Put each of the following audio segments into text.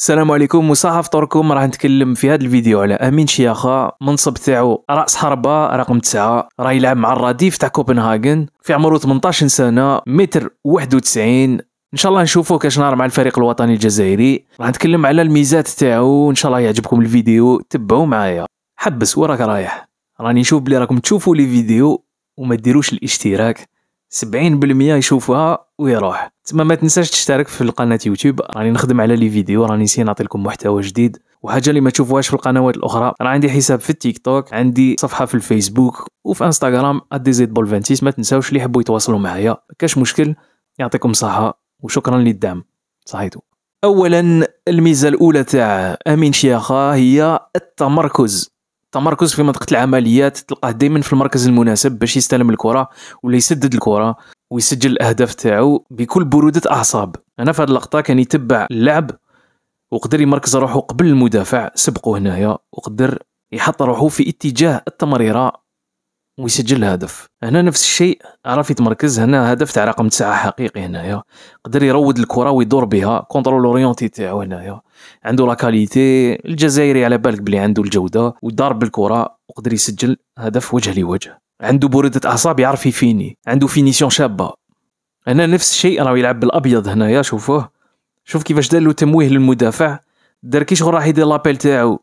السلام عليكم وصحف طوركم راح نتكلم في هذا الفيديو على امين شياخه منصب تاعو راس حربه رقم 9 راه يلعب مع الرديف تاع كوبنهاغن في عمره 18 سنه متر 91 ان شاء الله نشوفوه كاش نهار مع الفريق الوطني الجزائري راح نتكلم على الميزات تاعو ان شاء الله يعجبكم الفيديو تبعوا معايا حبس وراك رايح راني نشوف بلي راكم تشوفوا لي فيديو وما ديروش الاشتراك 70% يشوفها ويروح تما ما تنساش تشترك في القناه يوتيوب راني نخدم على لي فيديو راني نسي لكم محتوى جديد وحاجه اللي ما تشوفوهاش في القنوات الاخرى راه عندي حساب في التيك توك عندي صفحه في الفيسبوك وفي انستغرام بول بولفانتيس ما تنساوش اللي يحبوا يتواصلوا معايا كاش مشكل يعطيكم الصحه وشكرا للدعم صحيتو اولا الميزه الاولى تاع امين شيخه هي التمركز التمركز في منطقه العمليات تلقاه دائما في المركز المناسب باش يستلم الكره ولا يسدد الكره ويسجل الاهداف تاعو بكل بروده اعصاب انا في هذه اللقطه كان يتبع اللعب وقدر يمركز روحه قبل المدافع سبقه هنايا وقدر يحط روحه في اتجاه التمريره ويسجل هدف هنا نفس الشيء عرف يتمركز هنا هدف تاع رقم 9 حقيقي هنايا قدر يرود الكره ويدور بها كونترول اورينتي تاعو هنايا عنده لا كاليتي الجزائري على بالك بلي عنده الجوده ودار بالكره وقدر يسجل هدف وجه لوجه عنده برودة اعصاب يعرف يفيني عنده فينيسيون شابه هنا نفس الشيء راه يلعب بالابيض هنايا شوفوه شوف كيفاش دار له تمويه للمدافع دار كي شغل راح يدير لابيل تاعو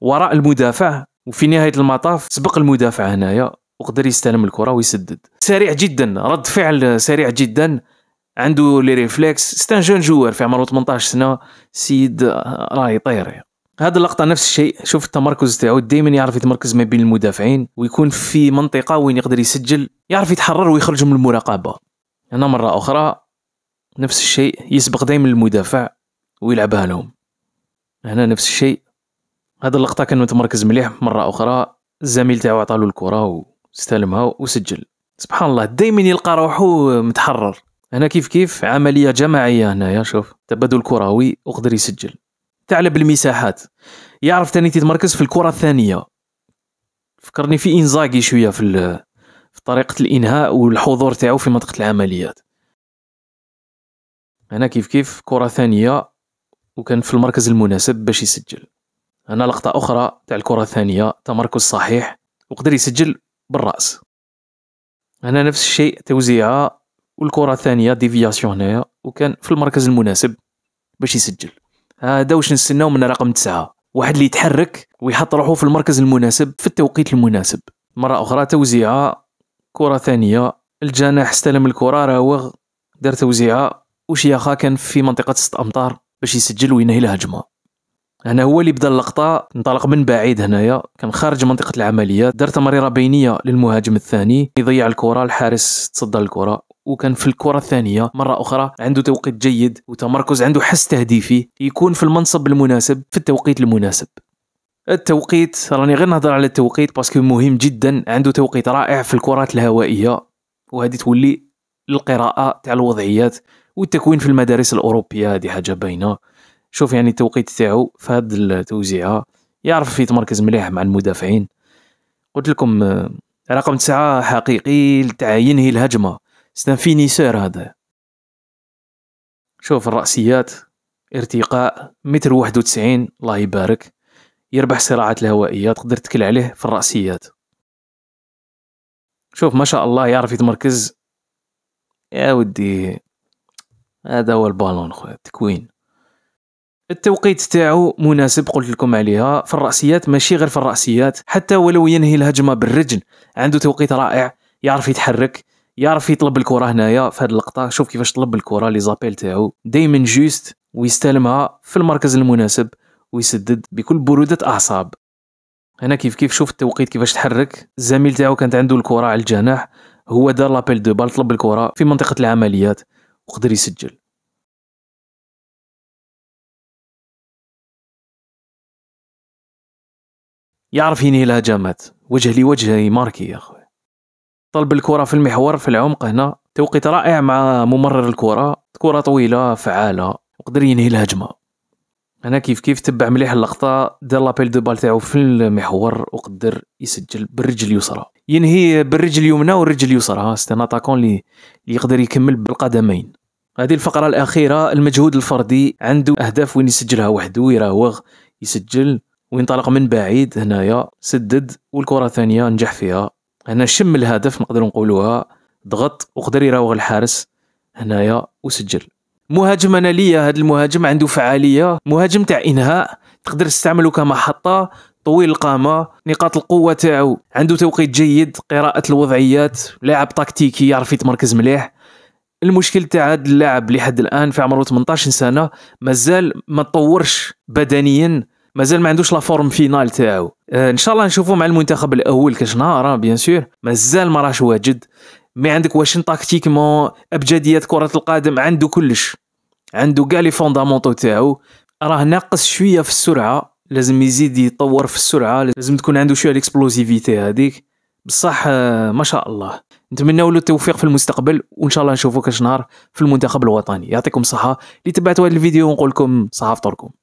وراء المدافع وفي نهايه المطاف سبق المدافع هنايا وقدر يستلم الكره ويسدد سريع جدا رد فعل سريع جدا عنده لي ريفلكس ستان جون جوار في عمره 18 سنه سيد راه يطير هذا اللقطه نفس الشيء شوف التمركز تاعو دائما يعرف يتمركز ما بين المدافعين ويكون في منطقه وين يقدر يسجل يعرف يتحرر ويخرج من المراقبه هنا مره اخرى نفس الشيء يسبق دائما المدافع ويلعبها لهم هنا نفس الشيء هذا اللقطه كان متمركز مليح مره اخرى الزميل تاعو عطالو الكره استلمها وسجل سبحان الله دائما يلقى روحه متحرر هنا كيف كيف عمليه جماعيه هنايا شوف تبادل كروي وقدر يسجل تعلب المساحات يعرف تاني تتمركز في الكره الثانيه فكرني في انزاغي شويه في في طريقه الانهاء والحضور تاعو في منطقه العمليات هنا كيف كيف كره ثانيه وكان في المركز المناسب باش يسجل هنا لقطه اخرى تاع الكره الثانيه تمركز صحيح وقدر يسجل بالراس هنا نفس الشيء توزيعها والكره الثانيه ديفياسيون هنايا وكان في المركز المناسب باش يسجل هذا واش نستناو من رقم تسعة واحد اللي يتحرك ويحط روحه في المركز المناسب في التوقيت المناسب مره اخرى توزيعة كره ثانيه الجناح استلم الكره راوغ دار توزيعة وشياخا كان في منطقه ست امتار باش يسجل وينهي الهجمه هنا هو اللي بدا اللقطه انطلق من بعيد هنايا كان خارج منطقه العمليات دار تمريره بينيه للمهاجم الثاني يضيع الكره الحارس تصدى الكره وكان في الكرة الثانية مرة أخرى عنده توقيت جيد وتمركز عنده حس تهديفي يكون في المنصب المناسب في التوقيت المناسب التوقيت راني غير نهضر على التوقيت باسكو مهم جدا عنده توقيت رائع في الكرات الهوائية وهذه تولي القراءة تاع الوضعيات والتكوين في المدارس الأوروبية هذه حاجة باينة شوف يعني التوقيت تاعو في هاد التوزيعه يعرف يتمركز مليح مع المدافعين قلت لكم آه، رقم تسعة حقيقي تاع ينهي الهجمة سان فينيسور هذا شوف الرأسيات ارتقاء متر واحد وتسعين الله يبارك يربح صراعات الهوائية تقدر تكل عليه في الرأسيات شوف ما شاء الله يعرف يتمركز يا ودي هذا هو البالون خويا تكوين التوقيت تاعو مناسب قلت لكم عليها في الرأسيات ماشي غير في الرأسيات حتى ولو ينهي الهجمة بالرجل عنده توقيت رائع يعرف يتحرك يعرف يطلب الكره هنايا في هذه اللقطه شوف كيفاش طلب الكره لي زابيل تاعو دائما جوست ويستلمها في المركز المناسب ويسدد بكل برودة أعصاب هنا كيف كيف شوف التوقيت كيفاش تحرك الزميل تاعو كانت عنده الكرة على الجناح هو دار لابيل دو بال طلب الكرة في منطقة العمليات وقدر يسجل يعرف ينهي الهجمات وجه لوجه يماركي يا خويا طلب الكره في المحور في العمق هنا توقيت رائع مع ممرر الكره كره طويله فعاله وقدر ينهي الهجمه هنا كيف كيف تبع مليح اللقطه دار لابيل دو بال تاعو في المحور وقدر يسجل بالرجل اليسرى ينهي بالرجل اليمنى والرجل اليسرى ستان اتاكون لي يقدر يكمل بالقدمين هذه الفقره الاخيره المجهود الفردي عنده اهداف وين يسجلها وحده يراوغ يسجل وينطلق من بعيد هنايا سدد والكره الثانيه نجح فيها هنا شم الهدف نقدر نقولوها ضغط وقدر يراوغ الحارس هنايا وسجل مهاجم انا ليا هذا المهاجم عنده فعاليه مهاجم تاع انهاء تقدر تستعمله كمحطه طويل القامه نقاط القوه تاعو عنده توقيت جيد قراءه الوضعيات لاعب تكتيكي يعرف يتمركز مليح المشكل تاع هذا اللاعب لحد الان في عمره 18 سنه مازال ما تطورش بدنيا مازال ما عندوش لا فورم فينال تاعو آه ان شاء الله نشوفو مع المنتخب الاول كاش نهار بيان سور مازال ما راهش واجد مي عندك واش تاكتيكمون ابجديات كره القدم عنده كلش عنده كاع لي فوندامونتو تاعو راه ناقص شويه في السرعه لازم يزيد يطور في السرعه لازم تكون عنده شويه الاكسبلوزيفيتي هذيك بصح آه، ما شاء الله نتمنى له التوفيق في المستقبل وان شاء الله نشوفوك كاش نهار في المنتخب الوطني يعطيكم الصحه اللي تبعتوا هذا الفيديو ونقول لكم فطوركم